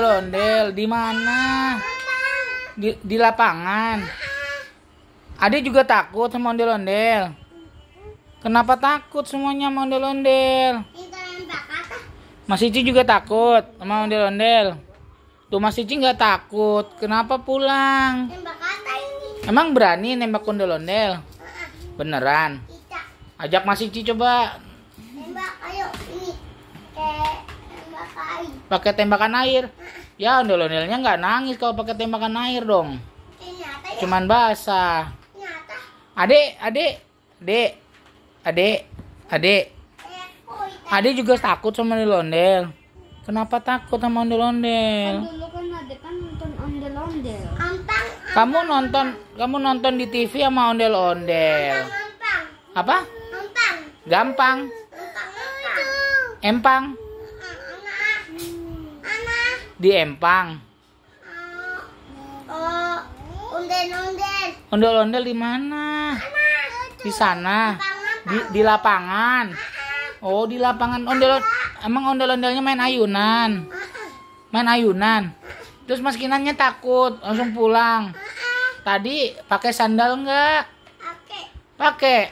Londel di mana? Di, di lapangan. Ade juga takut sama ondel-ondel. Kenapa takut semuanya sama ondel-ondel? Mas Ici juga takut sama ondel-ondel. Tuh Mas Ici nggak takut. Kenapa pulang? Emang berani nembak ondel-ondel? Beneran? Ajak Mas Ici coba pakai tembakan air ya ondel-ondelnya nggak nangis kalau pakai tembakan air dong ya. cuman basah adik adik adik adik adik adik juga takut sama ondel-ondel kenapa takut sama ondel-ondel kan kan kan kamu nonton kamu nonton di TV sama ondel-ondel apa gampang empang di Empang. Oh, ondel-ondel. Ondel-ondel di mana? Di sana. Di, di lapangan. Oh, di lapangan ondel emang ondel-ondelnya main ayunan. Main ayunan. Terus Mas takut, langsung pulang. Tadi pakai sandal enggak? Pakai.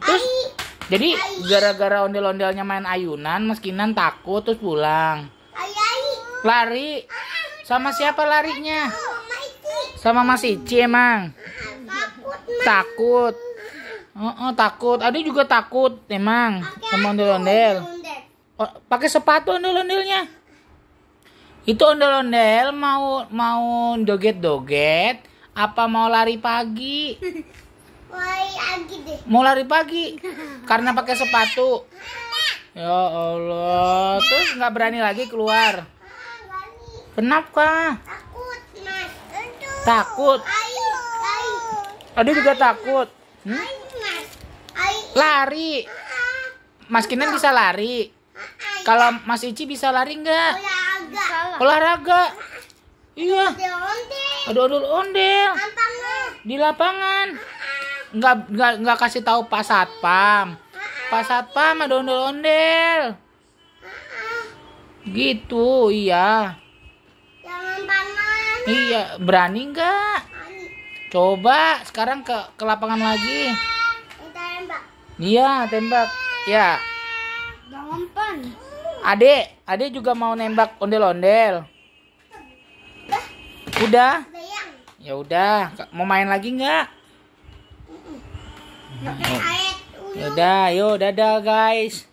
Terus jadi gara-gara ondel-ondelnya main ayunan, Mas takut terus pulang. Lari. Sama siapa larinya? Sama Mas Ici emang. Takut. Oh, oh takut. Adi juga takut emang sama ondel-ondel. Oh, pakai sepatu ondel-ondelnya. Itu ondel-ondel mau mau joget-joget apa mau lari pagi? Mau lari pagi karena pakai sepatu. Ya Allah, terus nggak berani lagi keluar. Kenapa? Takut, Mas. Aduh. Takut. Aduh juga takut. Hmm? mas. Lari. Ah. Mas Kinan bisa lari. Ah, ah, Kalau iya. Mas Ici bisa lari enggak? Olahraga. Iya. Aduh, aduh, ondel. Di lapangan. Enggak enggak enggak kasih tahu Pak Satpam. Pak Satpam aduh aduh ondel Gitu, iya. Iya, berani nggak? Coba sekarang ke ke lapangan lagi. Tembak. Iya, tembak. Ya. Gampang. Ade, Ade juga mau nembak ondel-ondel. Udah. Ya udah, mau main lagi nggak? Ya udah, yuk dadah guys.